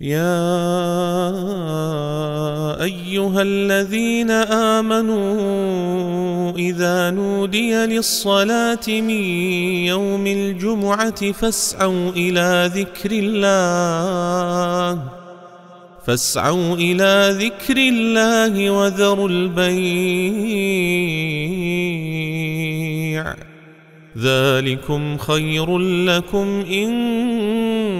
يا ايها الذين امنوا اذا نودي للصلاه من يوم الجمعه فاسعوا الى ذكر الله فاسعوا الى ذكر الله وذروا البيع ذلكم خير لكم ان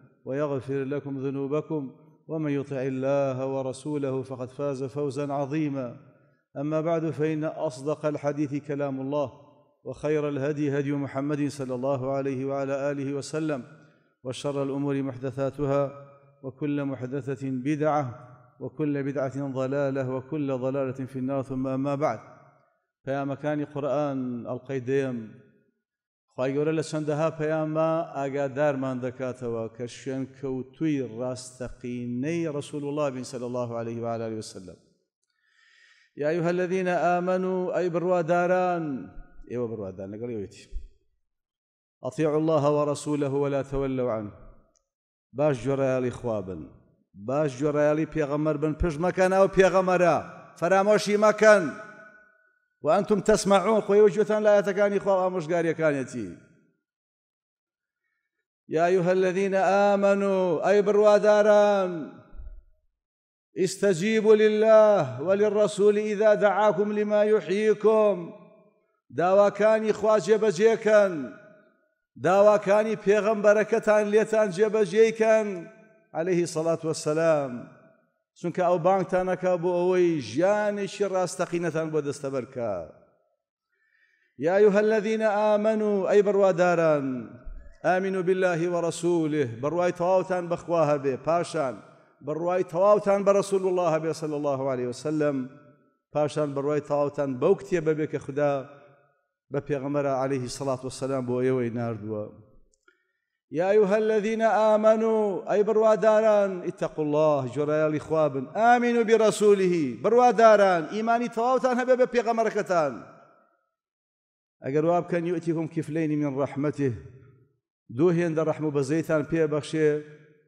ويغفر لكم ذنوبكم ومن يطع الله ورسوله فقد فاز فوزا عظيما اما بعد فان اصدق الحديث كلام الله وخير الهدي هدي محمد صلى الله عليه وعلى اله وسلم وشر الامور محدثاتها وكل محدثه بدعه وكل بدعه ضلاله وكل ضلاله في النار ثم اما بعد فيا مكان قران القيديم خی گەورە لە چەندەها پەیاما ئاگادارمان دەکاتەوە کە شوێن کەوتووی ڕاستەقینەی ڕسول الله بن سەل الله عليه وعلى وسلم يا أيها الذين آمنوا أي برواداران إيوه برواداران نقول يويتي أطيعوا الله ورسوله ولا تولوا عنه باش جريالي خوابن باش جريالي بيغمر بن بيش مكان أو بيغمرا فراموشي مكان وانتم تسمعون خۆی وەگوێتان لایەتەکانی خۆ ئامۆژگاریەکانێتی يا أيها الذين آمنوا أي برواداران استجيبوا لله وللرسول إذا دعاكم لما يحييكم داوا كاني داواکانی خوا جێبەجێکەن داواکانی پێغەمبەرەکەتان لێتان جێبەجێکەن عليه الصلاة والسلام چونکە ئەو بانکتانەکە بۆ ئەوەی ژیانێکی ڕاستەقینەتان بۆ دەستەبەرکە یاو هەلەدینە ئامن و ئەی بڕواداران ئامین و بالله وەرەسوله بڕوای تەواوتان بەخوا هەبێ پاشان بڕوای تەواوتان بە ڕسول الله هەبێ صلی الله عليه وسلم پاشان بڕوای تەواوتان بەو کتێ بەبێ کە خدا بە پێغەمەرە عليهەیهی سڵات وسلام بۆ ئێوەی نردووە. يا أيها الذين آمنوا أي برواداران اتقوا الله جرال إخوابن آمنوا برسوله برواداران إيماني تواوتان هبه مركتان أقر كان يؤتيكم كفلين من رحمته دوهين در رحمه بزيتان بيه بخشي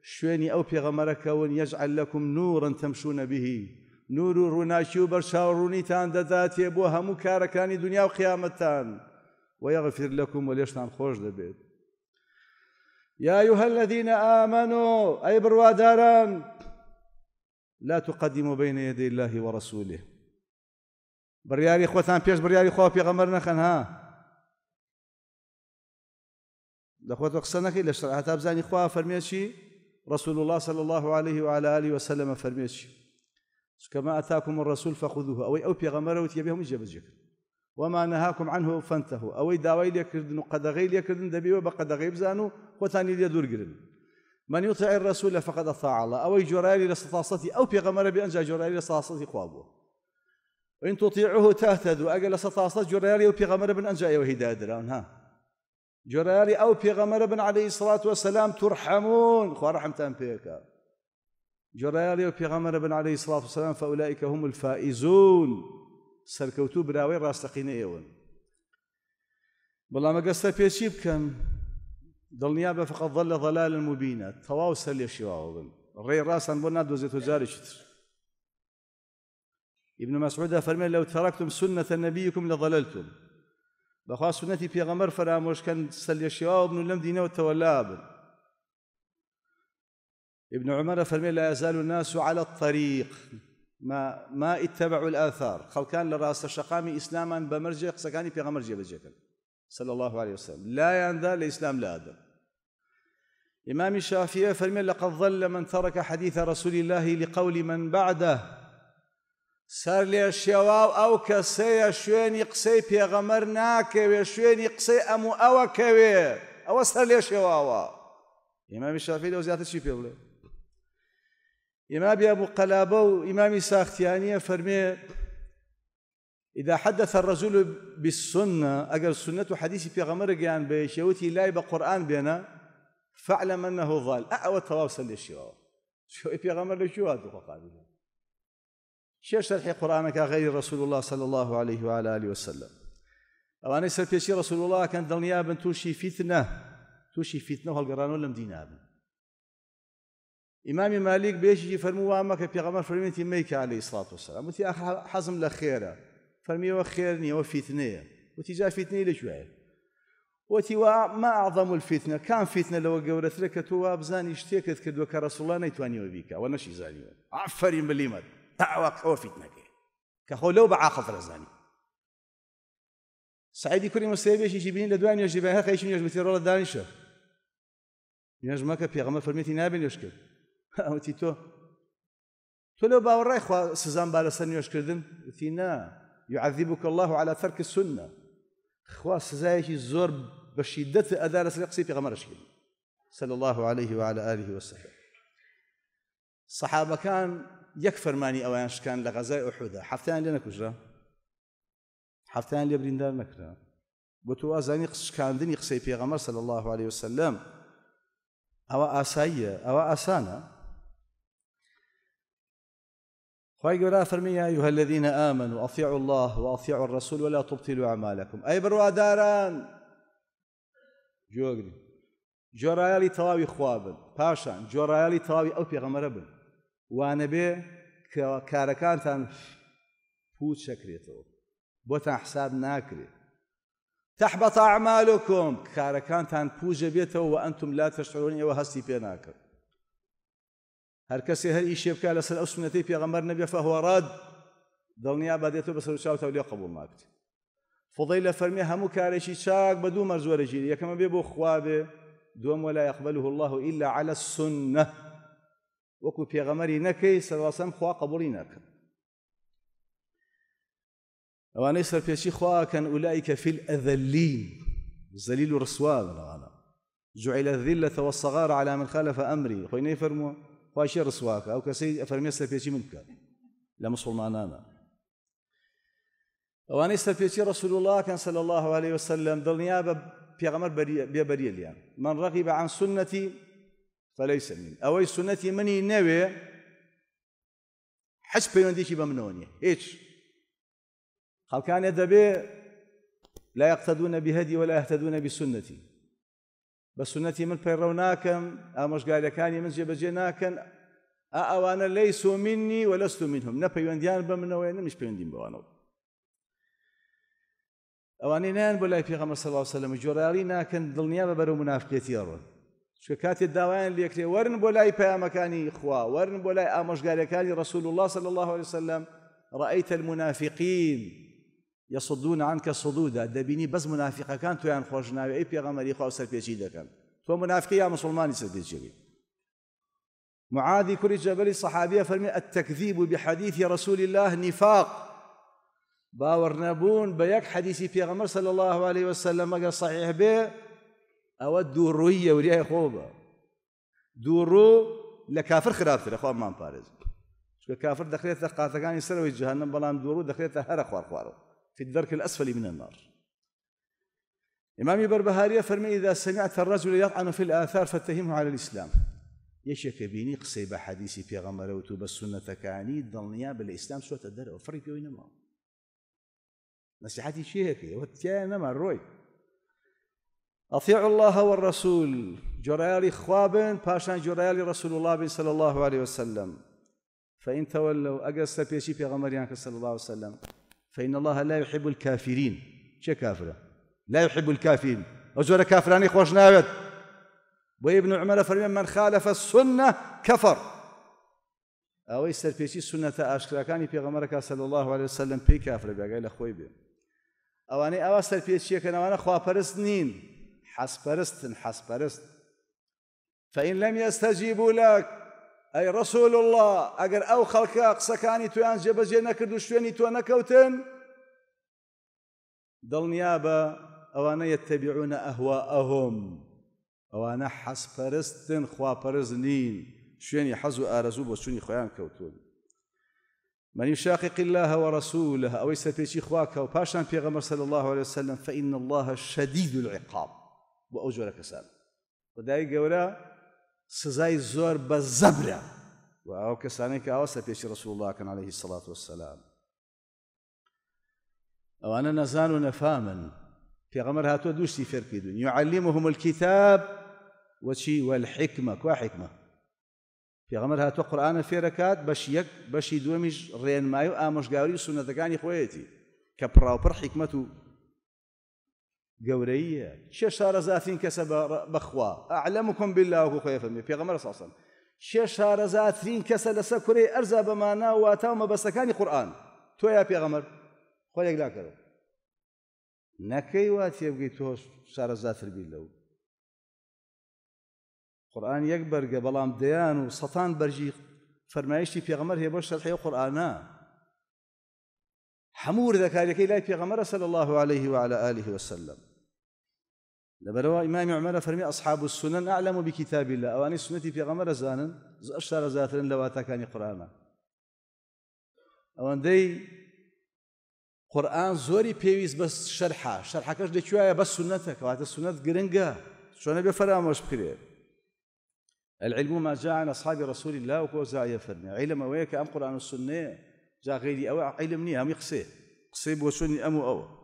شويني أو بيغمركون يجعل لكم نورا تمشون به نور روناشي تان دذاتي بوها مكاركان دنيا وقيامتان ويغفر لكم وليشنان خوش دبيت يا أيها الذين آمنوا أي برواداران لا تقدموا بين يدي الله ورسوله برياري خوتان بيش برياري في غمرنا خان ها لخوات وقصنك إلا شرع زاني خوا فرميشي رسول الله صلى الله عليه وعلى آله وسلم فرميشي كما أتاكم الرسول فخذوه أو أو بيغمر وتيبيهم يجيب الجكر وما نهاكم عنه فانتهوا أو إذا ويل و قەدەغی لێکردن دەبیەوە بە قەدەغی بزان و خۆتانی لێ دوورگرن من يطع الرسول فقد اطاع الله او جرالي لصطاصتي او في بيغمر بانجا جرالي لصطاصتي خوابو وان تطيعه تهتدوا اجل صطاصت جرالي او بيغمر بن انجا ايو هدايه ها جرالي او في غمر بن عليه الصلاه والسلام ترحمون خو رحمتان فيك جرالي او في غمر بن عليه الصلاه والسلام فاولئك هم الفائزون سەرکەوتو براوەی ڕاستەقینە ئێوەن بەڵام ئەگەستە پێچی بکەم دڵنیا بە فقط ظل ظلال ظەلال مبینە تەواو سەر لێ شێواوە بن ڕێ ڕاستان بۆ نادۆزێت جارێکی تر ابن مسعود فرمي لو تركتم سنة نبيكم لضللتم سنة في غمر فراموش كان سلي الشواء ابن لم دينه والتولاب ابن عمر فرمي لا يزال الناس على الطريق ما ما اتبعوا الآثار خلقان لراس الشقامي إسلاما بمرجع في بيغمر جيب صلى الله عليه وسلم لا يندى الإسلام لا أدب إمام الشافعي فرمي لقد ظل من ترك حديث رسول الله لقول من بعده سەر لي شێواو او کەسەیە شوين يقسي پێغەمەر ناکەوێ شوێنی قسەی امو او ئەوە او ئەوە لي لێ شێواوە الشافعي لو زياده زیاتر چی إمام أبو قلابو إمام ساختيانية فرمي إذا حدث الرجل بالسنة أجر السنة حديث في غمر جان بيشوتي لا يبقى قرآن بينا فاعلم أنه ضال أو تواصل للشواء شو في غمر لشو هذا قادم شو شرح قرآنك غير رسول الله صلى الله عليه وعلى آله وسلم أواني سر رسول الله كان دنيا بن توشي فتنة توشي فتنة هالقرآن ولا مدينة بن امام مالك بيجي فرموا ما كي بيغمر فرميتي ميك عليه الصلاه والسلام وتي اخر حزم لخيره فرمي وخيرني وفتنه وتي جا فتنه لشويه وتي ما اعظم الفتنه كان فتنه لو قورت لك تو بزاني اشتيكت كدو كرسول الله نيتواني وبيك وانا شي زاني عفري مليمت تعوق هو فتنه كخو لو رزاني سعيد كريم السيبي شي جيبين لدوان يجيبها خيش يجيبتي رولا دانشه ينجمك بيغمر فرميتي نابن يشكر ئەوتی تو تۆ لەو باوەڕای خو سزان بالا سنيوش كردن وتی نا يعذبك الله على ترك السنة خوا سزایەکی زور بە شیدەت ئەدا لەسەر قسەی پێغەمەرش صلى الله عليه وعلى آله وسلم يكفر ماني أوانش كان لغزاء لە حفتان لنا هەفتیان حفتان نەکوژرا هەفتیان لێ بریندار نەکرا بۆ تو كان قشکاندنی في غمر صلى الله عليه وسلم أو ئاساییە أو آسانة فاي قولا فرمي يا أيها الذين آمنوا أطيعوا الله واطيعوا الرسول ڕسول ولا تبتیل و ئەمالەکم ئەی بڕواداران جۆگرین جۆرایالی تەواوی خوابن پاشان جۆرایالی أو ئەو پێغەمەرە وانا وانە كاركان کارەکانتان پوچ شكريتو بۆتان حساب ناكري تحبط أعمالكم كاركان تان بوجة بيته وأنتم لا تشعرون وهستي بيناكر هر هەر کەسێ هەر ئیشێ بکە لەسەر ئەو نبی پێغەمبەر راد دل نیا با تو بەسەر چاو تولی قبول ناکرێت فضیل فرمی همو کارشی شاك بدو مرزوة رجيري يكما بيبو خوابه دوم ولا يقبله الله إلا على السنة وكو بيغمري نكي سلواسم خوا قبولي نكي أواني سر بيشي خوا كان أولئك في الأذلين الزليل رسوال جعل الذلة والصغار على من خالف أمري خويني فرمو خۆشی او ئەو کەسەی ئەفەرمیێ سەرپێکی من بکە انا مسلمانانە ئەوانەی سەرپێکی ڕسول اللهکەن سەل الله عليه وسلم دڵنیا بە پێغەمەر بێبەریە لیان من ڕقی عن سنەتی فەلەی من ئەوەی سنەتی منی نەوێ حس پەیوەندێکی بە منەوە نیە هیچ خەڵکانێ دەبێ لا يقتدون بهدي ولا يهتدون بسنتي بە سنەتی من پەیڕەو قال كاني من جێبەجێ ناکەن ئا ئەوانە لی سومیننی وەلەست و من هم نە مش بيندين بوانو نمیش پەیوەندیم بەوانەوە ئەوانەی نیان بۆ لای پێغەمە سەڵاو سەلمە جۆراری ناکەن دڵنیا بە بەرەو منافقێتی ئەڕۆن چکە کاتێ داوایان لێکرێ ورن بلا لای مكاني إخوة ورن بلا بۆ قال كاني رسول الله صلى الله عليه وسلم رأيت المنافقين يصدون عنك صدودا دبيني بس منافقة كان تو يعني خرجنا أي بيغمر خواه سر بيشي دكان تو منافق يا مسلماني سر بيشي معاذ كري جبل الصحابية فرمي التكذيب بحديث رسول الله نفاق باورنبون بيك حديث بيغمر صلى الله عليه وسلم قال صحيح به أود الرويه وليا خوبة دورو لكافر ترى خوان ما بارز كافر دخلت كان سروي جهنم بلام دورو دخلت هر أخوار خوارو في الدرك الأسفل من النار إمام بربهارية فرمي إذا سمعت الرجل يطعن في الآثار فاتهمه على الإسلام يشك بيني قصي حديثي في غمرة وتوب السنة كعني ضلنيا بالإسلام سوى الدرء وفري في وينما نصيحتي شي واتيانا مع الروي أطيعوا الله والرسول جرالي خوابن باشان جرالي رسول الله صلى الله عليه وسلم فإن تولوا أقصى بيشي في غمريانك صلى الله عليه وسلم فإن الله لا يحب الكافرين چه كافرة لا يحب الكافرين أزور كافراني خوش ناوت وابن عمر فرمي من خالف السنة كفر أو ئەوەی سەرپێکی سونەتە في غمرك صلى الله عليه وسلم كافر پێی أو بێگای لە خۆی بێ ئەوانەی ئەوا سەرپێچیەکەنەوانە خواپەرست نین حس حەسپەرست فإن لم يستجيبوا لك أي رسول الله أجر أو خەڵکە قسەکانی توان جبزي نەکرد و توان كوتن دل نيابة أو أنا يتبعون أهواءهم أو أنا حس فرستن خوا فرزنين حەز حزو أرزوب بۆ چوونی كوتون من يشاقق الله ورسوله أو يسفيشي خواك وباشان في غمر صلى الله عليه وسلم فإن الله شديد العقاب وأجرك سام وداي قولا سزای زور بە زەبرە و ئەو کەسانی کە ئاوەسە پێشی ڕسوڵڵاکەن عليهەیهی سڵات أو ئەوانە نزان و نەفامن پێغەمەر هاتووە دووشتی فێرکردون يعلمهم الكتاب كوا حكمة في حکمە پێغەمەر قرآن في فێرەکات بەش يك بەشی يدومش رين مايو آمش و سنة خۆیەتی خويتي كبراو بر و قوريه شش زاتين كسب بخوا اعلمكم بالله وخويا فمي في غمر اساسا شش هار زاتين كسل سكري ارزا بمانا واتاوما بس كان قران تو يا في غمر خويا لا كرو نكي وات يبقي تو شار زات البيلو قران يكبر قبل ام ديان وسطان برجي فرمايشتي في غمر هي بشر حي قرانا حمور ذكاري كي لا في غمر صلى الله عليه وعلى اله وسلم لبروا إمام عمر فرمي أصحاب السنن أعلم بكتاب الله أو أن السنة في غمر زانا أشتر زاترا لواتا كان قرآن أو أن دي قرآن زوري بيويز بس شرحة شرحة كش دكوا بس سنتك وعات السنة قرنقا شو نبي فراموش بكرير العلم ما جاء عن أصحاب رسول الله وكوزا يفرني علم ويك أم قرآن السنة جاء غيري أو علمني أم يقصي قصيب وسني أم أو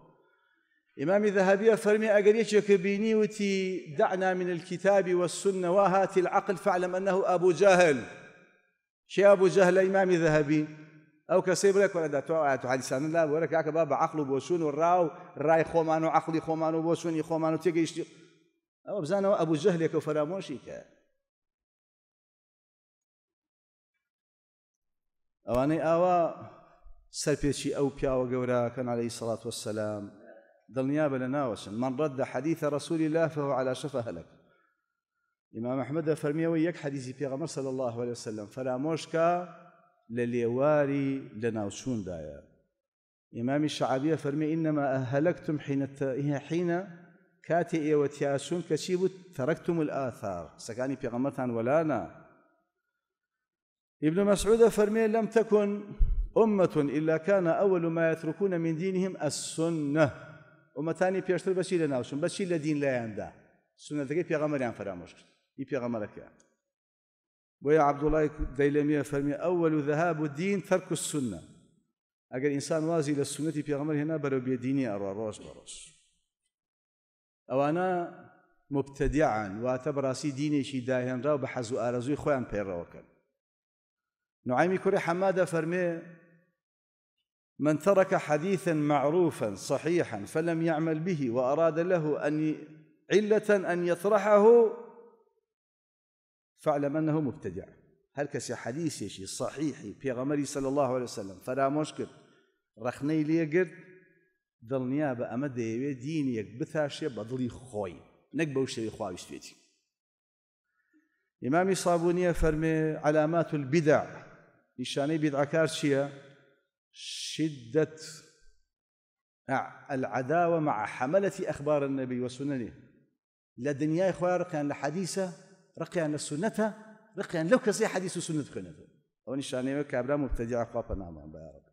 إمام ذهبي فرمي أقريش بيني وتي دعنا من الكتاب والسنة وهات العقل فاعلم أنه أبو جهل شي أبو جهل إمام ذهبي أو كسيب لك ولا دعتوا حديثان الله ولك عك باب عقل بوشون والراو الراي خومان وعقل خومان وبوشون خومان وتيجي يشتي أو بزانا أبو جهل يكو فراموشي كا أواني أوا سرپێکی أو پیاوە گەورە كان عليه الصلاة والسلام دڵنیا بە لە ناوەچن من حديث رسول الله فهو على شفا هلك امام احمد فرمي ويك یەک في غمر صلى الله عليه وسلم فەرامۆشکە لليواري لێواری لە ناوچووندایە ئیمامی شعبیە فەرمی ئینەما هەلەکتم حين کاتی ئێوە وتياسون كشيب تركتم الاثار سكاني في غمر پێغەمەتان وەلانە ابن مسعود فرمي لم تكن أمة إلا كان أول ما يتركون من دينهم السنة ئۆمەتانی پێشتر بەچی لە ناوچون بەچی لە دین لایەندا سونەتەکەی پێغەمەریان إيه فرامۆش کرد ئی پێغەمەرەکە إيه بۆیە عبدوڵای دەیلەمیە فەرمی ئەوەل و ذهاب و دین تەرک و سنە ئەگەر ئینسان وازی لە سنەتی پێغەمەر إيه هێنا بەرەو بێدینی ئەڕوا ڕۆژ بەڕۆژ ئەوانە مبتدیعان واتە بەڕاستی دینێکی داهێنرا و بە حەز و ئارەزوی خۆیان پێڕەوەکەن نوعایمی کوڕی حەمادە فەرمێ من ترك حديثا معروفا صحيحا فلم يعمل به وأراد له أن علة أن يطرحه فاعلم أنه مبتدع حديث شيء صحيح في غمري صلى الله عليه وسلم فلا کرد رخني لێگرت دڵنیا نيابة ئەمە دەیەوێت دینیەک بتاشێ بە خوي خۆی نەک بەو شەوی خواویشتێتی إمامي صابوني فرمي علامات البدع نشاني بدع چییە؟ شدة العداوة مع حملة أخبار النبي وسننه لدنيا دنيا إخوة رقيان لحديثة رقيان للسنة رقيان لو كسي حديث سنة خنته أو نشاني كابرا مبتدع خواب نعم يا رب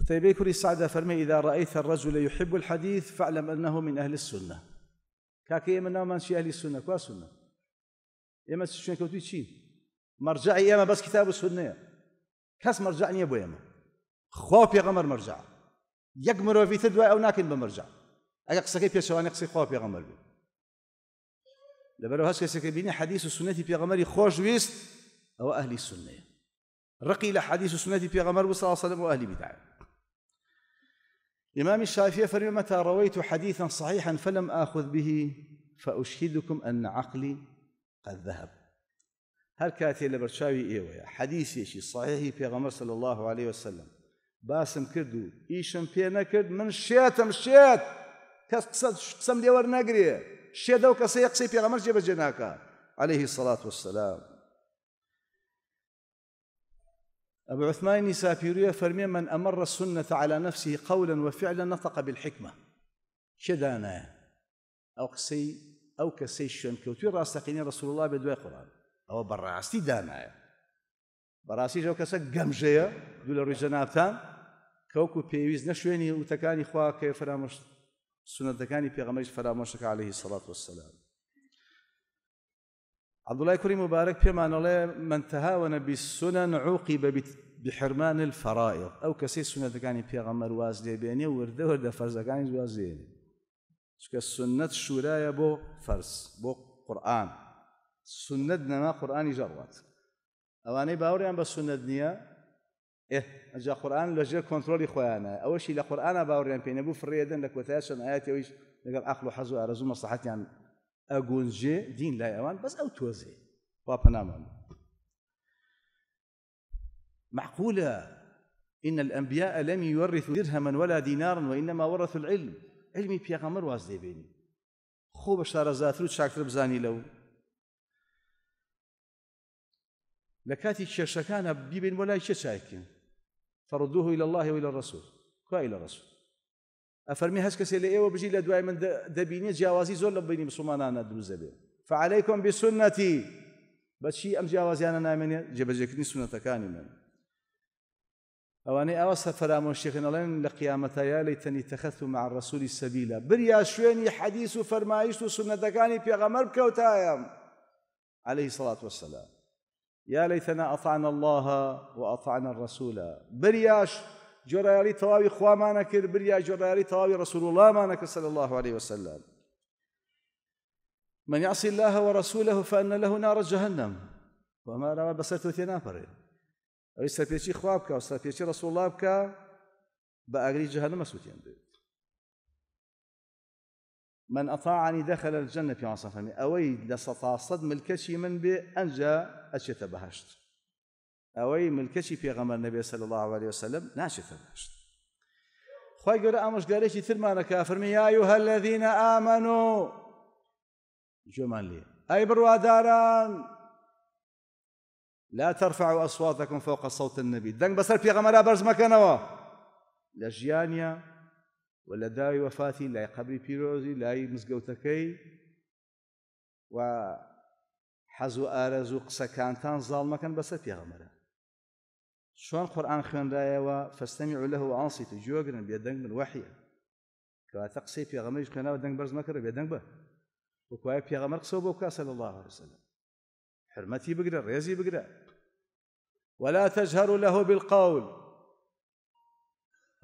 قتيبة كري سعدة فرمي إذا رأيت الرجل يحب الحديث فاعلم أنه من أهل السنة كاكي من نعم أنشي أهل السنة كوا سنة إما شنو كوتي مرجعي إما بس كتاب السنة كاس مرجعني أبو إما خواب يا غمر مرجع مەرجع في تدوى أو ناكن بمرجع أجا بە مەرجع ئەگە قسەکەی پێشەوانی قسەی يا پێغەمەر بێت لەبەرەوە هەست کەسێکی بینی حەدیث و سنەتی پێغەمەری خۆش ویست السنة ئەهلی سنەیە ڕقی لە حەدیث و سنەتی پێغەمەر بوو سڵ سەلم إمام الشافعي فرمي متى رويت حديثا صحيحا فلم آخذ به فأشهدكم أن عقلي قد ذهب لبرشاوي ايوه لە بەرچاوی ئێوەیە صحيح في غمر صلى الله عليه وسلم باسم كردو و ئیشم پێ من شيات شێت کەس قسم لێوە نەگرێ شێدە و يقصي في غمر جيب جناكا عليه الصلاة والسلام أبو عثمان نسابيرية فرمي من أمر السنة على نفسه قولا وفعلا نطق بالحكمة شدانا أو قسي أو كسي الشنكوتي راستقيني رسول الله بدوي قرآن ئەوە بەڕاستی دانایە بەڕاستی ئەو کەسە گەمژەیە دوو لە ڕووی جەنابان کەوکو پێویست نە شوێنی وتەکانی خوا کە فرامۆش سونەتەکانی پێغەمەش فرامۆشەکە عليهەی سەڵات وسلام عبدڵای کوری مبارەك پێمانەڵێ منتەهاوە نەبی سونە نعوقی بەبیت بحرمان الفرائض ئەو کەسی سونەتەکانی پێغەمەر واز لێبێنێ وردەوە دە فەرزەکانی وازێنێ چکە سنت شورایە بۆ فەرز بۆ قورآن سنت نەما قورآانی أواني ئەوانەی باوریان بە سنت اه، قرآن لجير قورآان خوانا. کۆنتترۆلی خۆیانە ئەوەشی لە قورآانە باوریان پێ نەبوو فڕێدن لە کۆتای چەند ئاەتەوەیش لەگەڵ ئاخل و حەزوو ئارەزوو مەسەحەتیان ئەگونجێ دین لا ئەوان بس او تۆزێ وا معقولة إن الأنبياء لم يورثوا درهما ولا دينارا وإنما ورثوا العلم علمي بيغمر واز ديبيني خو بشارة زاترو شاكر بزاني لو لكاتي کاتی کێشەکانە ولا بۆ فردوه إلى الله وإلى الرسول كوا إلى الرسول أفرمي هسك سيلي إيوه بجي لدواء من دبيني جاوازي زول بيني مسلمانانا دروزة بيه فعليكم بسنتي بس شي أم جاوازي أنا نامن جبجكني سنة كاني من أواني أوسط فرامو الشيخنا لين لقيامتا يا ليتني اتخذت مع الرسول سبيلا بريا شويني حديث فرمايش سنة كاني في غمر عليه الصلاة والسلام يا ليتنا أطعنا الله وأطعنا الرسول برياش جرياري تواوي خوامانك برياش نكر جرياري تواوي رسول الله مانك صلى الله عليه وسلم من يعصي الله ورسوله فأن له نار جهنم وما نار بسرته تنافره أو سرپیچی خواب کا و سرپیچی رسول الله بك بأغري جهنم سوتين بید من أطاعني دخل الجنة في فمي أوي لسطا صدم الكشي من بي أنجا أشيت بهشت أوي من الكشي في غمر النبي صلى الله عليه وسلم ناشت بهشت خوي قرأ أمش قريشي ثرمان كافر يا أيها الذين آمنوا جمال لي أي برواداران لا ترفعوا أصواتكم فوق صوت النبي دنك بصر في غمر برز مكانوا لجيانيا و داي داوی وەفاتی لای قبری پیرۆزی لای مزگەوتەکەی و حەز و ئارەز و قسەکانتان زاڵمەکەن بەسەر پێغەمەرە چۆن قورآن خوێنرایەوە فەستەمی عولەه و ئاسییت جۆگرن بێدەنگ من وحیە کەواتە قسەی پێغەمەش كنا دەنگ بەرز مەکەرە بێدەنگ بە وکوایە پێغەمەر قسە بۆ کاسە لە الله وسلم حرمەتی بگرە ڕێزی بگرە ولا تجهروا له بالقول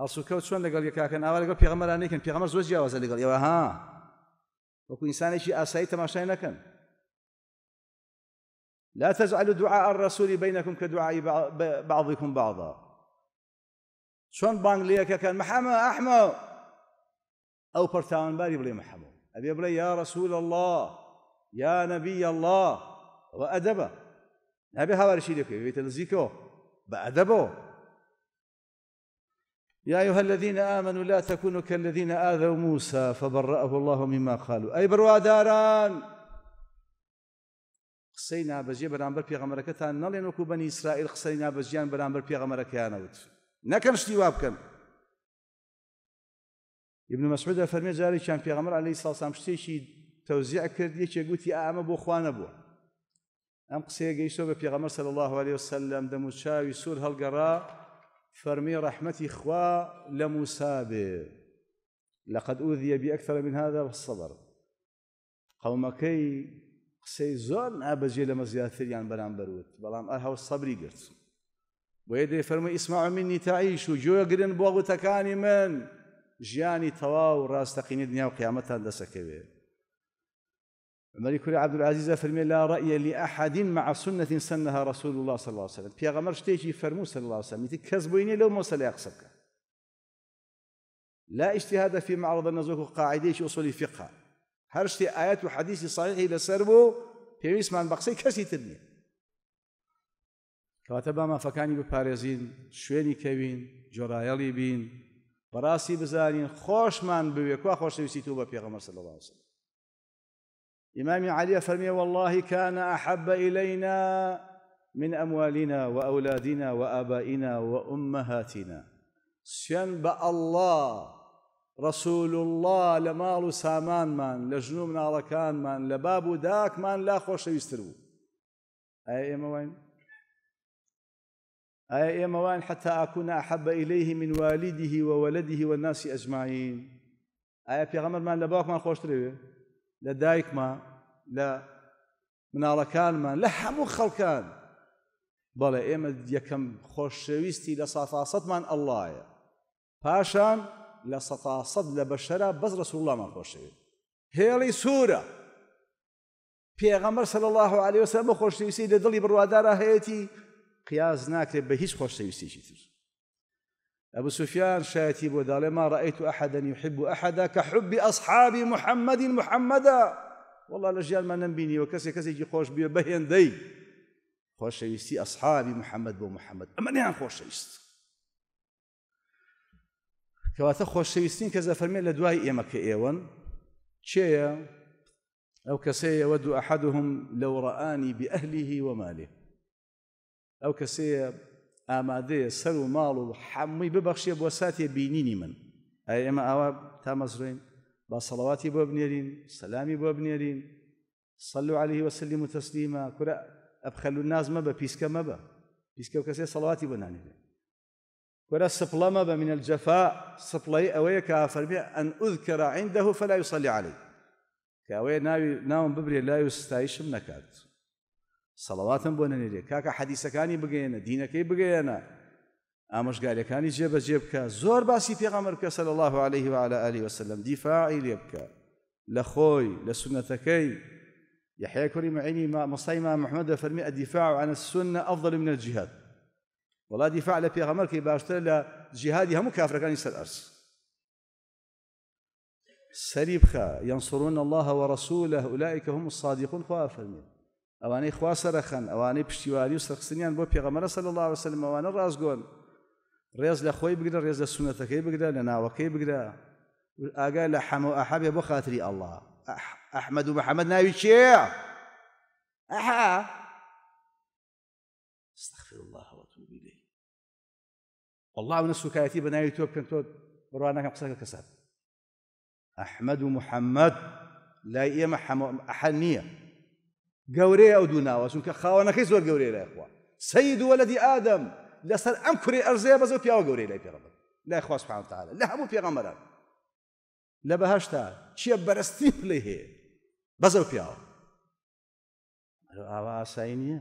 هەڵسوکەوت چۆن لەگەڵ یەکاکە ناوا لەگەڵ پێغەمەرانەکەن زوج زۆر اللي قال يا ها وەکو ئینسانێکی ئاسایی تەماشای نەکەن لا تجعلوا دعاء الرسول بينكم كدعاء بعضكم بعضا شون بان لي كان محمد احمد او برتان باري بلي محمد ابي بلي يا رسول الله يا نبي الله وادبه ابي هذا الشيء لك بيت الزيكو بادبه يا أيها الذين آمنوا لا تكونوا كالذين آذوا موسى فبرأه الله مما قالوا أي برواداران قسەی نابەجێ بەرامبەر پێغەمەرەکەتان نەڵێن وەکو بەنی ئیسرائیل قسەی نابەجیان بەرامبەر پێغەمەرەکەیانەوت نەکەم شتی وا بکەن ابن مسعود فرمي جاري مەسعودە فەرمێ جارێکیان پێغەمەر عەلەی ساسام شتێکی توزيع كرد یەکێک گوتی ئامە أبو خوا أبو أم قسەیە گەیشتەوە في غمر صلى الله عليه وسلم دەموچاوی سوور هەڵگەڕا فرمي رحمتي اخوا لمسابر لقد اوذي باكثر من هذا الصبر قوم كي قسي زون ابجي لما زياثر يعني بلان بروت بلان ارها والصبر يقرت ويدي فرمي اسمعوا مني تعيشوا جو يقرن بوغو من جياني تواو راس تقيني دنيا وقيامتها هندسه كبير Marie Curie Abdul لا راي لاحد مع سنه سنها رسول الله صلى الله عليه وسلم wasallam. Peygamber فرمو صلى الله عليه وسلم Kez boyne لو موصل yaqsabka. لا اجتهاد في معرض النزوك قاعدة أصول فقه هرشت آيات وحديث صحيح إلى سربو في اسمان بقصي كسي ترنيه کەواتە ما فەکانی بپارێزین شوێنی کەوین جۆرایەڵی بین بەڕاستی بزانین خۆشمان بوێ کو خۆشەویستی تو الله عليه وسلم إمام علي فرمي والله كان أحب إلينا من أموالنا وأولادنا وآبائنا وأمهاتنا سينبع الله رسول الله لە ماڵ و سامانمان لە من مناڵەکانمان لە باب و داکمان لا أي بوو ئایا أي ئایا ئێمەوان حتى أكون أحب إليه من والده أجمعين أي في غمر من لباك من خوش تريوه لە دایکمان لە مناڵەکانمان لە هەموو خەڵکان بەڵێ ئێمە یەکەم خۆشەویستی لە سافاسەتمان ئەلهە پاشان لە سەفاسەد لە بەشەرە بەس لە سوڵامان خۆشەوێت هێڵی سوورە پێغەمەر سەل الله عليه وسلم خۆشەویستی لە دڵی بڕوادارە هەیەی قیاز ناکرێت بە هیچ خۆشەویستیشی تر أبو سفيان شاتي بودالي ما رأيت أحدا يحب أحدا كحب أصحاب محمد محمدا والله الأجيال ما ننبيني وكسي كسي جي خوش بيه بهين دي خوش يستي أصحابي محمد بو محمد أما نيان خوش يست كواتا خوش يستين كذا فرمي لدواي إيمك إيوان شيا أو كسي يود أحدهم لو رآني بأهله وماله أو كسي آماده سر و مال و حمی ببخشی بۆ ساتی بینینی من ای اما آوا ئاوا رین با سەڵاواتی بۆ بنێرین سەلامی بۆ بنێرین سەلو عليه وسلم و تەسلیمە کورە ئەبخەلو ناز مبا پیسکا مبا پیسکا و کسی کەسێ سەڵاتی بۆ کرا سپلا مبا من الجفاء سبلي أوي كافر بي أن اذکر عنده فلا يصلي عليه اوی ناوی ناوی ببری لا يستایشم منكات صلواتم بۆ نەنێرێ کاکە حەدیسەکانی بگەێنە دینەکەی بگەێنە ئامژگارەکانی جێبە جيب بکە زۆر باسی پێغەمەرکە صلى الله عليه وعلى علی وسلم دیفاعی لێ بکە لە خۆی لە يحيى كريم عيني ما مصاي ما محمد فرمي الدفاع عن السنة أفضل من الجهاد والله دفاع لبي غمر كي باشتر لجهادي هم كافر كان يسر أرس سريبخا ينصرون الله ورسوله أولئك هم الصادقون خواه فرمي ئەوانەی خوا سەرخەن ئەوانەی پشتیواری و سەخستنیان بۆ پێغەمەرە سەل الله وسلم ئەوانە رازگون ڕێز لە خۆی بگرە ڕێز لە سونەتەکەی بگرە لە ناوەکەی بگرە ئاگا لە حەمە و ئەحەبێ بو خاتری الله احمد و بەحەمەد ناوی چێە ئەها استغفر الله واتوب إليه والله من السكايتي بناوي تو بكن تو بڕوانە کەم قسەکە کەسات ئەحمد و محەممەد لای ئێمە ئەحەل نییە گەورەیە ئەو دوو ناوە چونکە خاوەنەکەی زۆر گەورەی لایخوا سەید وەلەدی ئادەم لەسەر ئەم کوری ئەرزەیە بەزە پیاوە گەورەی لای پێڕبن لای خواست پانتاالە لە هەموو پێغەمەران لە بەهشتا چییە بەرەستی پلی هەیە بەزە پیاوە ئاوا ئاسایی نییە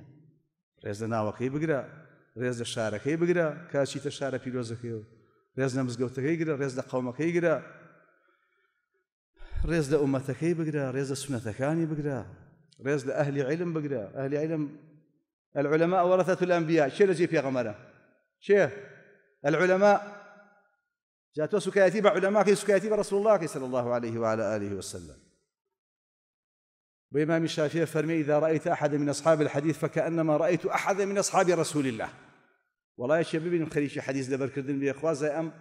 ڕێز لە ناوەکەی بگرە ڕێز لە شارەکەی بگرە کاچیتە شارە پیرۆزەکەی و ڕێز لە مزگەوتەکەی گرە ڕێز لە قەومەکەی گرە ڕێز لە ئومەتەکەی بگرە ڕێز لە سونەتەکانی بگرە رزل أهل علم بقرا أهل علم العلماء ورثة الأنبياء شيء لزي في غمرة شيء العلماء جاتوا سكايتي بعلماء سكايتي برسول الله صلى الله عليه وعلى آله وسلم وإمام الشافعي فرمي إذا رأيت أحد من أصحاب الحديث فكأنما رأيت أحد من أصحاب رسول الله والله يا شباب من خريشي حديث لبركردن بإخوة زي أم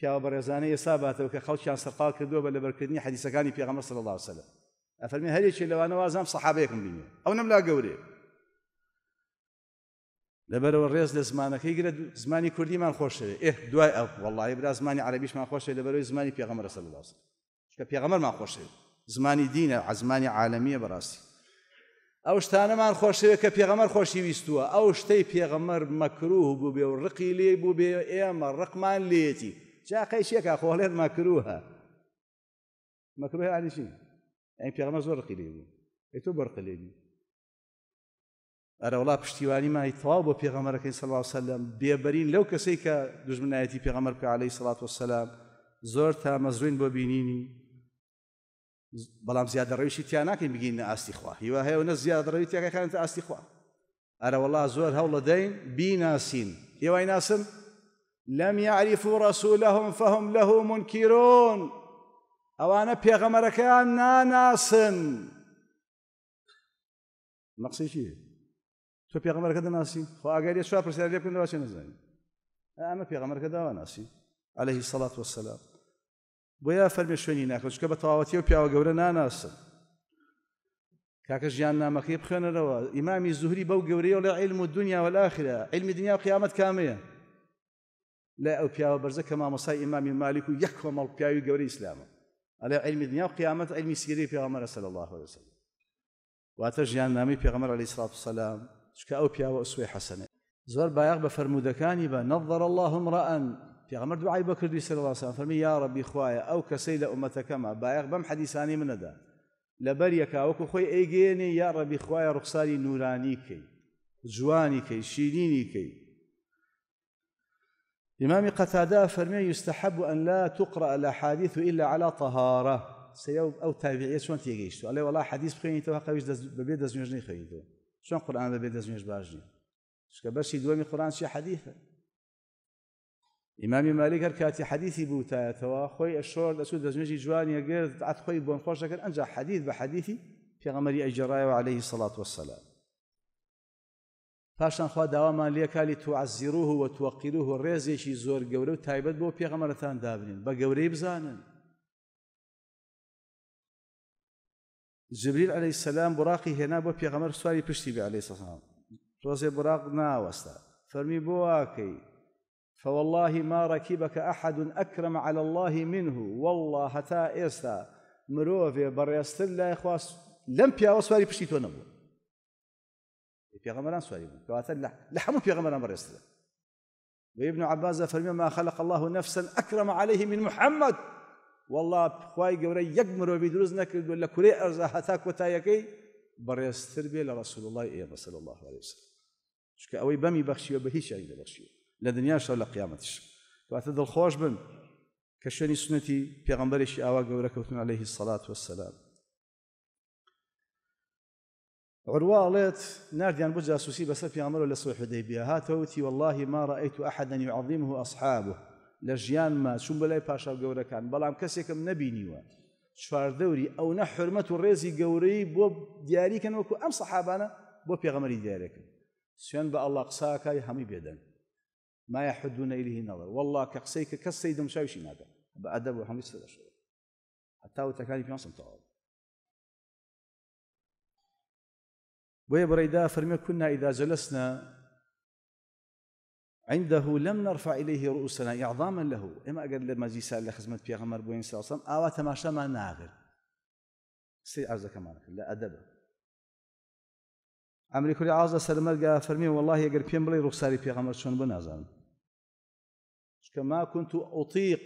سابات بەڕێزانەیە عن کە خەڵکیان سەرقال کردووە حديث كاني في پێغەمبەر صلى الله عليه وسلم ئەفەرمی هەرێکی لەوانە وازام سەحابەیەکم بینێ ئەو نەم لا گەورێ لەبەرەوە ڕێز لە زمانەکەی گرە زمانی کوردیمان خۆشێ ئێ دوای ئەو وڵی برا زمانی عربیشمان خۆشێ لەبەرەوەی زمانی پێغەمەرە سە لەلاس کە پێغەمەرمان خۆشێ زمانی دینە عزمانی عالمیە بەڕاستی ئەو شتانەمان خۆشەوێت کە پێغەمەر خۆشی ویستووە ئەو شتەی پێغەمەر مەکروه بوو بێ و ڕقی لێ بوو بێ ئێمە ڕقمان لێتی جاقەی شێکا خۆڵێت مەکروهە مەکروهی ئالیشین ئەم پیاغمە زۆر قیلێ بوو ئەی تۆ بەرقلێ بی ئەرە وڵا پشتیوانی مای تەواو بۆ پێغەمەرەکەی سەڵاو سەلم بێبەرین لەو کەسەی کە دژمنایەتی پێغەمەر بکە عليهەی سڵات وسلام زۆر تا مەزروین بۆ بینینی بەڵام زیادە ڕەویشی تیا ناکەین بگینە ئاستی خوا هیوا هەیە و نە زیاد ڕەوی تیاکەکانتە ئاستی خوا ئەرە وڵا زۆر هەوڵە دەین بیناسین هێوای ناسم لەم یاعریف و ڕسوولەهم فەهم لەه منکیرۆن ئەوانە پێغەمەرەکەیان ناناسن مەقسی چیە تۆ پێغەمەرەکە دەناسی خۆ ئاگەری سووا پرسیار لێ بکەن دەواچێ نەزانین ئەمە پێغەمەرەکە أنا عليه سەڵات وەسەلام بۆیە فەرمێ شوێنی ناکە چکە بە تەواوەتی و پیاوە گەورە ناناسن کاکە ژیان نامەکەی بخێنەرەوە ئیمامی زوهری بەو گەورەیە لە علم و دنیا و لاخرە علمی دنیا و قیامەت کامەیە لە ئەو پیاوە بەرزە کە مامۆسای ئیمامی مالیک و یەک کۆمەڵ پیاوی گەورەی ئسلامە على علم الدنيا وقيامة علم سيري في پێغەمەرە صلى الله عليه وسلم واتە ژیان نامی پێغەمەر علی سلاات سەسلام چکە ئەو پیاوە سوێ حەسەنێ زۆر بایەق بە فەرمودەکانی بە نەظر الله ڕەن صلى الله عليه وسلم لاسان فەرمی یا ڕەبی خوایە ئەو کەسەی لە ئومەتەکەمە بایەق بەم حەدیسانی منەدا لەبەر یەکاوەکو خۆی ئەیگەێنێ یا ڕەبی خوایە ڕوخساری نورانی کەی جوانی کەی شیرینی کەی إمام قتادة فرمي يستحب أن لا تقرأ الأحاديث إلا على طهارة سيو أو تابعية شلون تيجيش تقول والله حديث بخوينيتەوە قەویش ببێ دەستنوێژنی خوێنیتەوە شلون قورآن ببێ دەستنوێژ باش نیە شکە القرآن دووەمی حديث إمام مالك ئیمامی مالیک هەر کاتی خوي بوتایەتەوە خۆی ئەشۆر دەسوود دەستنوێژی جوانیە گرت خوي بون خوش لكن أنجح حديث بحديثي في پێغەمەری ئەجرایەوە عليه الصلاة والسلام پاشان خوا داوامان لێکالی توعزیروه و توەقیروه و ڕێزێکی زۆر گەورە و تایبەت بۆ پێغەمەرەتان دابنین بە گەورەی بزانن جبریل عەلەی سەلام بڕاقی هێنا بۆ پێغەمەر سواری پشتی بێ عەلەی سەسام ڕۆزێ بڕاق ناوەستا فەرمی بۆ واکەی فوالله ما ركبك أحد أكرم على الله منه والله هەتا ئێستا مرۆڤێ بەڕێستر لای خواست لەم پیاوە سواری پشتی تۆ نەبوو پیغمبران سواری بوون کەواتە لە هەموو پێغمەران بەڕێسترە وابن عباس فەرمی ما خلق الله نفسا أكرم عليه من محمد والله خوای گەورە یەک مرۆڤی دروست نەکردو لە ارزا ئەرزا هەتا کۆتایەکەی بەڕێزتر بێ لە رسول الله ئێمە صلى الله عليه وسلم چکە ئەوەی بەمی بەخشیوە بە هیچ شاری دەبخشیوە لە دنیاشە لە قیامەتش کەواتە دڵخۆش بن کە شوێنی سنەتی پێغمبەرێکی ئاوا گەورە کەوتن عليه الصلاة والسلام أن نردیان سوسي بس في پیامەرۆ لە سۆی حدەیبیە هاتوتي والله ما ڕیت و ئەحدەن و عظیم و ئەسحاب لە ژیانما چوون بەلای پاشا گەورەکان بەڵام کەسێکم نەبینیوە چواردەوری ئەو نە حرمەت و ڕێزی گەورەی بۆ دیاریکەن وەکو ئەم سەحابانە بۆ پێغەمەری دیارێکن سوێن بە ئەلله قساکای هەمووی بێدەن مایە حدون نەیلی نەڵە والله کە قسەی کە کەس سەی دەمشاویشی ناکە بە ئەدەب و هەمووی سەدەشەوە هەتاوتەکانی پێسم تەواو وهي بريدا فرمي كنا إذا جلسنا عنده لم نرفع إليه رؤوسنا إعظاما له إما أقل لما جي سأل لخزمة بيغمر بوين صلى الله عليه وسلم آوات ما شما ناغر سي عرض كمان لا أدب أمري كل سلم قال فرمي والله يقر بيم بلي رخصاري بيغمر شون بنازل كما كنت أطيق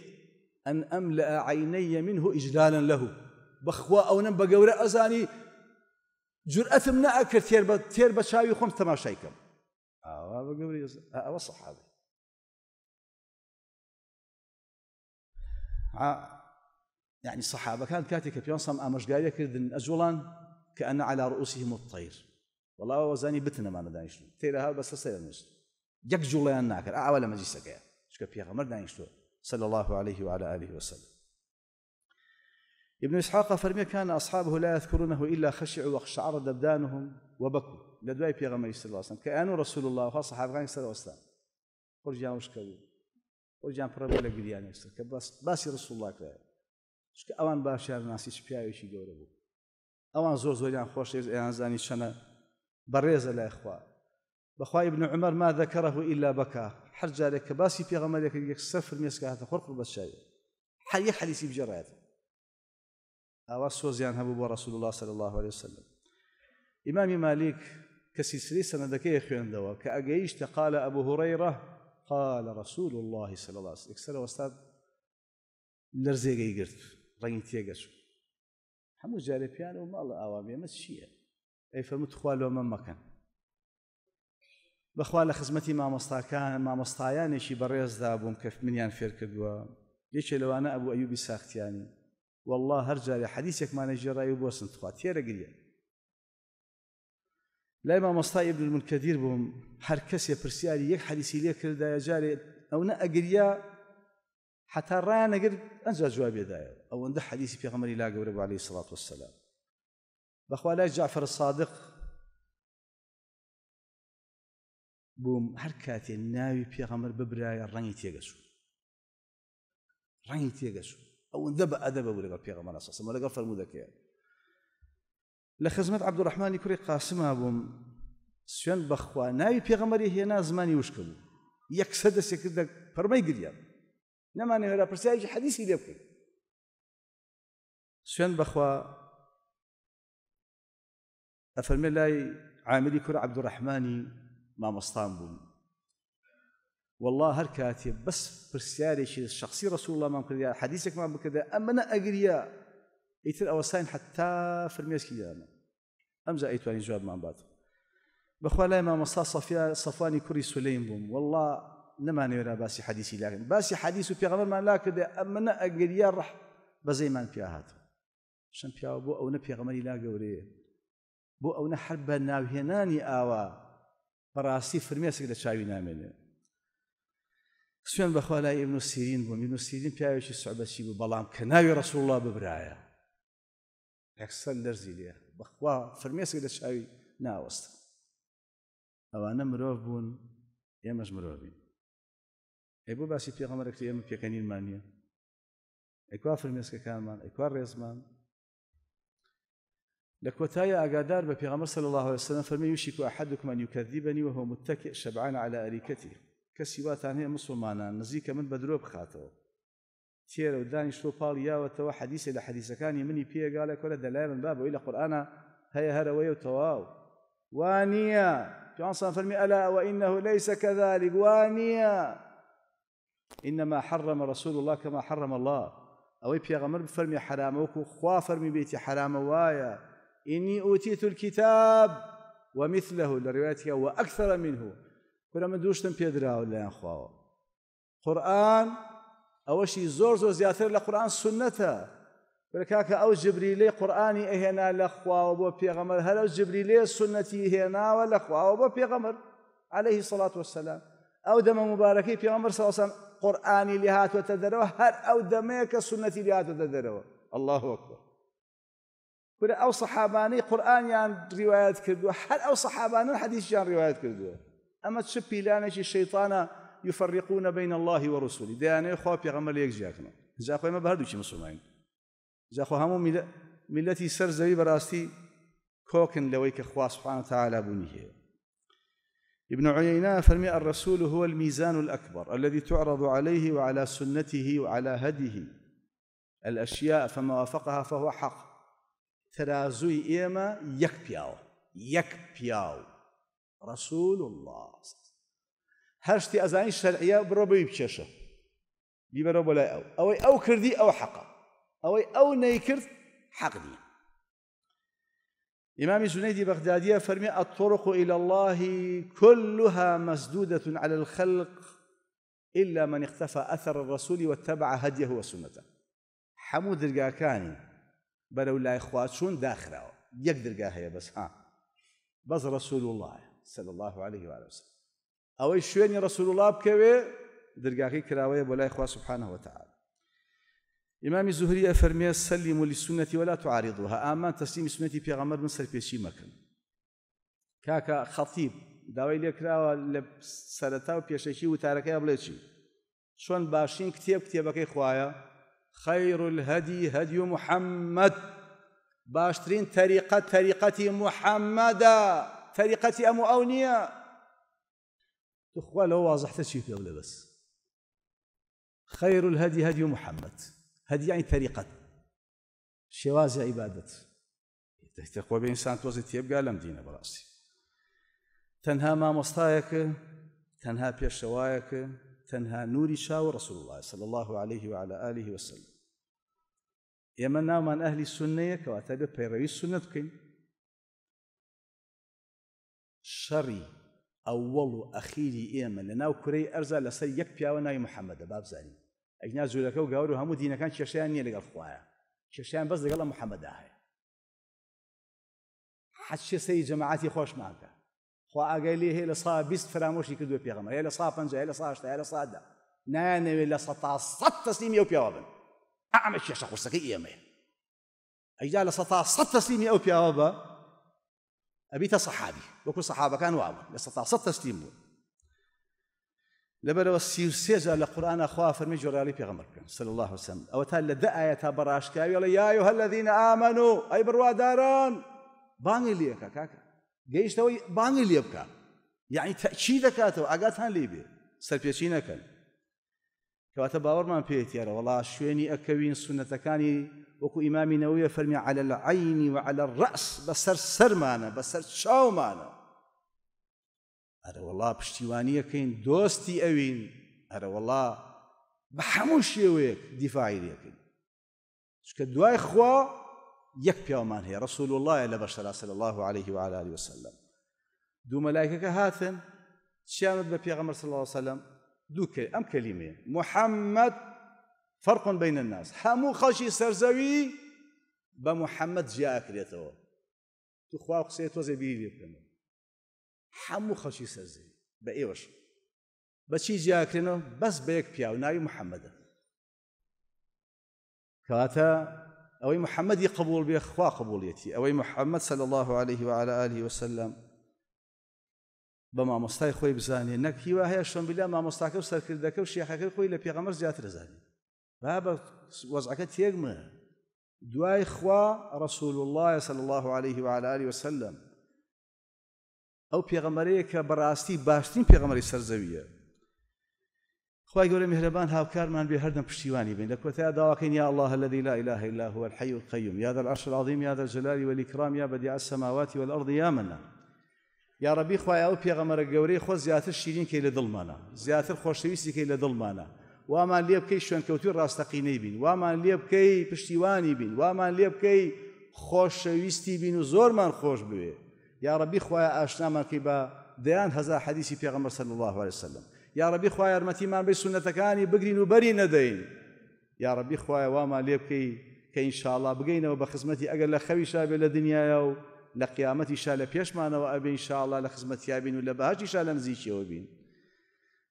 أن أملأ عيني منه إجلالا له بخوا أو نبقى ورأزاني أزاني جرأتم نەئەکرد تێر تير تير بە خمس خۆم تەماشای کەم ئاوا بە گەوری ئەوە يعني الصحابة كانت في يوم صم أمش آه، قال يكردن أجولان كأن على رؤوسهم الطير والله وزاني بتنا ما ندانيش تير هذا بس سير نوش يك جولان ناكر أعوال آه، مجلسك يا شكا بيها مر دانيش صلى الله عليه وعلى آله وسلم ابن إسحاق فرمي كان أصحابه لا يذكرونه إلا خشعوا واقشعرت دبدانهم وبكوا لدواي بيغمي صلى الله عليه وسلم كأنه رسول الله وصحابه صلى الله عليه وسلم ورجعوا مشكلوا ورجعوا لك لقريان يسر بس باسي رسول الله كلا شك أوان باشار ناسي شبيعي شي قوله بو أوان زور زور زوريان يعني خوش يعني زاني شنا بريز لا اخوا بخوا ابن عمر ما ذكره إلا بكى حرج عليك باسي غمي لك سفر ميسكا هذا خرق بس شاي حي حديثي بجرايته ئەوە سۆزیان هەبوو بۆ ڕسول الله سەر الله عليه وسلم ئیمامی مالیک کەسی سری سەنەدەکەی خوێندەوە کە ئەگەیشتە قالە ئەبوو هوڕەیڕە قال رسول الله صلى الله عليه وسلم اكسر وستاد لرزيغي گرت رنگي تيگش همو جاري بيانو ما الله اوامي مس شيء اي فرمت خوالو من مكان بخوال خزمتي ما مستاكان ما مستايان شي بريز دابوم كيف منيان فير كدوا يشي لو انا ابو ايوب الساختياني والله هەر جارێ حەدیسێکمانە ژێڕایی بۆسن تخوا تێرەگریە لای مامۆستا ئبن الملکەدیر بووم هەر کەسێ پرسیاری یەک حەدیسی لێ کردایە جارێ ئەو نە ئەگریا حتا ڕایانەگر ئەنجا جوابێدایە ئەوەندە حەدیسی پێغەمەری لا گەورە عليه سڵات وسلام بەخوا لای جعفر صادق بووم هەر کاتێ ناوی پێغەمەر ببرایە ڕەنی تێگەشوو ڕەنی تێگەشوو او ذب ادب ادبه لقى بيغمان اساسا ما لقى فرمودا كيا لخزمت عبد الرحمن كوري قاسم ابوم سوێن بەخوا ناوی پێغەمەری هێنا زمانی وشکە بوو یەکسە دەستێکرد نماني ولا برسي اي پرسیایکی حەدیسی لێ بکەین سوێن بەخوا ئەفەرمێ لای عاملی کورە عەبدوڕەحمانی مامۆستان بووم والله هر بس برسياري شيء الشخصي رسول الله ما بكذا حديثك ما بكذا أما أنا أجريا إتر أوسان حتى في الميز كذا أنا أمزأ أيتوا أن جواب ما بعد بخوالا ما مصا صفيا صفواني كري سليم بوم والله نما نيرا باسي حديثي لكن باسي حديث في غمر ما لاكذا أما أنا أجريا رح بزي ما في هذا شن في أبو أو نبي غمر لا جوري بو أو نحب ناوي هناني آوا براسي فرميسك دشاوي نامنه سوين ابن السيرين بەخوانای ئەمن و سیرین بووم من و سیرین پیاوێکی سوعبەتی بوو بەڵام کە ناوی ڕسوڵ الله ببرایە یەکسەر لەرزی لێ بەخوا فرمێسک لە چاوی ناوەستە ئەوانە مرۆڤ بوون ئێمەش مرۆڤین ئەی بۆ باسی پێغەمەرەکتی ئێمە پێکەنینمان نیە ئەیکوا فرمێسکەکانمان ئەیکوا ڕێزمان لكوتايا أقادار ببيغمر صلى الله عليه وسلم فرمي يوشك أحدكم أن يكذبني وهو متكئ شبعان على أريكته کەسی واتان هەیە مسلمانە نزیکە من بە درۆ بخاتەوە تێرە و تو حدیث ال حدیث کانی منی پیه پێگالە کۆرە دلایل باب و بۆی قرآن قورآانە هر وی و تو او تەواو وانە پیانسان فەرمی و اینه لیس كذلك وانیا إنما حرم رسول الله كما حرم الله او يبي ئەوەی پێغەمر حرام او خوا فەرمی بێتی حرام وايا اني ئوتیت الكتاب ومثله لروايتها وأكثر منه کورەمە دووشتم پێدراوە لەیان خواوە قورآن ئەوەشی زۆر زۆر زیاتر لە قورآن سنەتە برکاکە ئەو جبریلەی قورآانی ئەهێنا لە خواوە بۆ پێغەمەر هەر ئەو جبریلێ سنەتی هێناوە لە خواوە بۆ پێغەمەر عليه سڵات وسلام ئەو دەمە مبارەکەی پێغەمبەر سەوەسان قورآانی لێ هاتوەتە دەرەوە هەر ئەو دەمەیە کە سنەتی لێ هاتوەتە دەرەوە الله وەکبەر کورە ئەو سەحابانەی قورآانیان ڕیواەت کردووە هەر ئەو سەحابانن حەدیثیان ڕیواەت کردووە اما تشبي چه شي شيطانا يفرقون بين الله ورسوله دي انا دەیانەیە خوا پێغەمبەر لە جاكنا جا خۆی مە بەردووکی مسلمانین جاخۆ هەموو میلەتی ملتي سر زوي براستي كوكن لويك خوا سبحانه وتعالى بنيه ابن عيينة فرمي الرسول هو الميزان الأكبر الذي تعرض عليه وعلى سنته وعلى هديه الأشياء فما وافقها فهو حق ترازوي إيما يك بياو يك بياو رسول الله هاشتي ازاين الشرعية بربي بشاشة بەوی ولا أو أو أو كردي أو حقا أو أو حەقە ئەوەی إمام زنيد بغدادية فرمي الطرق إلى الله كلها مسدودة على الخلق إلا من اختفى أثر الرسول واتبع هديه وسنته حمود درقا كان بلو لا إخواتشون داخره يقدر قاها بس ها بس رسول الله صلى الله عليه وآله وسلم ئەوەی شوێنی رسول الله بکەوێ دەرگاکەی كراوية بۆ لای سبحانه وتعالى إمام الزهري أفرمي سلموا للسنة ولا تعارضها أما تسليم سنة في غمر من سربيشي مكان كاكا خطيب داوای لێکراوە لە سەرەتا و پێشەکی وتارەکەی بڵێ چی چۆن باشین کتێب کتێبەکەی خوایە خەیر هەدی هەدی و محەممەد باشترین تەریقەت تەریقەتی محەممەدە فرقتي أم أونياء الإخوة لو واضح فيها ولا بس خير الهدي هدي محمد هدي يعني فريقة شوازع عبادة تقوى بإنسان توزي تيب قال لم دينا براسي تنها ما مصطايك تنها شوايك تنها نوري شاو رسول الله صلى الله عليه وعلى آله وسلم يمنا من اهل السنه كواتب بيروي السنه كين شري أول و إيما لنا وكري أرزا لسر يكبيا وناي محمد باب زاني محەممەدە بابزانین ئەینا زورەکە و گاور و هەموو دینەکان کێشیان نییە بس خوایە کێشیان بەس لەگەڵە محەممەدا سي جماعتي خوش معك خۆشمانکە خوا ئاگای لێ هەیە لە سا بیست فرامۆشی کردو پێغمە هەیە لە سا پنج هەیە لە ساشتا هەیە لە سادا نایانەوێت لە سە تا سەد تەسلیمی ئەو پیاوە بن ئەمە کێشە قورسەکەی ئێمەیە ئەیدا لە أبيت صحابي وەکو سەحابەکان واوە لە 1600 تەستیم لەبەرەوە سی سێجا لە قورآە خوا فەرمی جۆرالی پێغەمە بکەن سل الله وسم ئەوە تا لە دەئە تا بەڕاشکاویڵە یای و هەلەدینە ئامان و ئەی بڕواداران بانگی كاكا کاکە گەیشتەوەی باني لي بکە يعني تأشيدك دەکاتەوە أقاتها لێ بێ سەرپێچی نەکەن کەواتە باوەڕمان پێێت والله شويني اكوين سنه كاني وكو امامي نويه فرمي على العینی و على الرأس بەسەر سەرمانە بەسەر چاومانە والله وڵا پشتیوانیەکەین دوستي اوين ئەرە والله بحموش يويك دفاعي دیفاعیرەکەین چکە دوای خوا یەک پیامان هي رسول الله الا بەشەرا صلى الله عليه وعلى اله وسلم دو مەلایکەکە هاتن شامد ببيغمر صلى الله عليه وسلم دوو ام كلمه محمد فرق بين الناس حمو خشي سرزوي بمحمد جاء كريتو تو خوا قسێ تۆزێ بیری بکەنەوە هەموو خەڵکی سەرزەوی بە ئێوەش بەچی جیاکرێنەوە بەس بە یەک پیا و ناوی محەممەدە کاتە ئەوەی محەممەدی قبول بێ خوا قبوليتي أوي محمد صلى الله عليه وعلى آله وسلم بە مامۆستای خۆی بزانێ نەک هیوا هەیە شەمبیلا مامۆستاکە و سەرکردەکە و شیخەکە خۆی لە پێغەمەر زیاتر زانێ با بە وەزعەکە تێگمە دوای خوا ڕسول الله صلى الله عليه وعلى آله وسلم ئەو پێغەمەرەیە کە بەڕاستی باشترین پێغەمەری سەرزەویە خی گەورە مهرەبان هاوکارمان بێ هەردەم پشتیوانی بین لە کۆتیا داواکەین یا الله الذي لا إله إلا هو الحي القيوم يا ذا العرش العظيم يا ذا الجلال والإكرام يا بديع السماوات والأرض يا منان یارەبی خوای ئەو پێغەمەرە گەورەی خۆ زیاتر شیرینکەی لە دڵمانە زیاتر خۆشەویستیکەی لە دڵمانە وامان لێ بکەی شوێنکەوتی ڕاستەقینەی بین وامان لێ بکەی پشتیوانی بین وامان لێ بکەی خۆشەویستی بین و زۆرمان خۆش بوێ یارەبی خوای ئاشنامانکەی بە دەیان هەزار حەدیسی پێغەمەر سەل الله عليه وسلم یارەبی خوای یارمەتیمان بی سونەتەکانی بگرین و بەری نەدەین یارەبی خوای وامان لێ بکەی کە ئینشاءڵا بگەینەوە بە خزمەتی ئەگەر لە خەویشا بێ لە دنیاە و لە قیامەتیشا لە پێشمانەوە ئەبێ شاڵە لە خزمەتیابین و لە بەهاجیشا لە نزیکیەوە بین.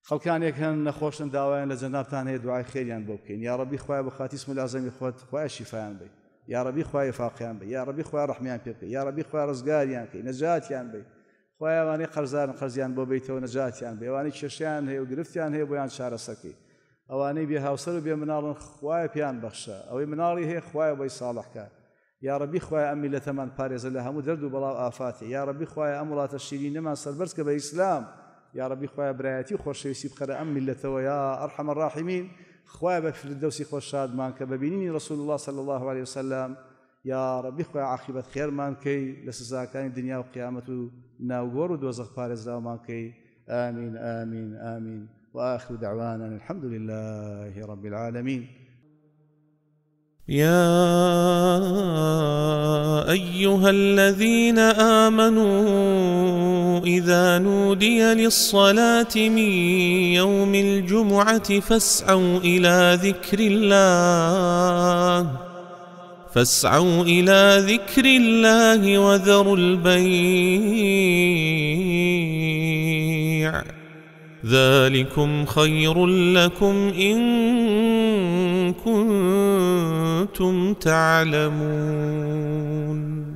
خەڵکانێک هەن نەخۆشن داوایان لە جەنابان هەیە دوای خێریان بۆ بکەین یاڕبی خخوای بە خاتی ملازەمی خۆت خۆشی فیان بی یاڕبی خخوای فاقیان بە یاڕبی خخوای ڕحمیان پێ یاڕبی خخوای ڕزگاریان کەی نەجاتیان بی خۆیانوانەی قەرزارن قەرزیان بۆ بیتەوە نەجاتیان بێوانی کێشیان هەیە و گرفتیان هەیە بۆیان چارەسەکی ئەوانەی بێ هاوسەر و بێ مناڵن خوای پێیان بەخشە ئەوەی مناڵی هەیە خوای بۆی ساڵحکە يا ربي خويا أمي لتمان باريز لها مدرد بلا آفات يا ربي خويا أمرات الشيرين ما سربرسك بإسلام يا ربي خويا برايتي خوش يسيب خير أمي لتوا يا أرحم الراحمين خويا بفردوسي خوش شاد مانك ببينيني رسول الله صلى الله عليه وسلم يا ربي خويا عاقبة خير مانكي لسزاكاني الدنيا وقيامة ناوغور ودوزخ باريز مانكي آمين آمين آمين وآخر دعوانا الحمد لله رب العالمين يا ايها الذين امنوا اذا نودي للصلاه من يوم الجمعه فاسعوا الى ذكر الله فاسعوا الى ذكر الله وذروا البيع ذلكم خير لكم ان كنتم تعلمون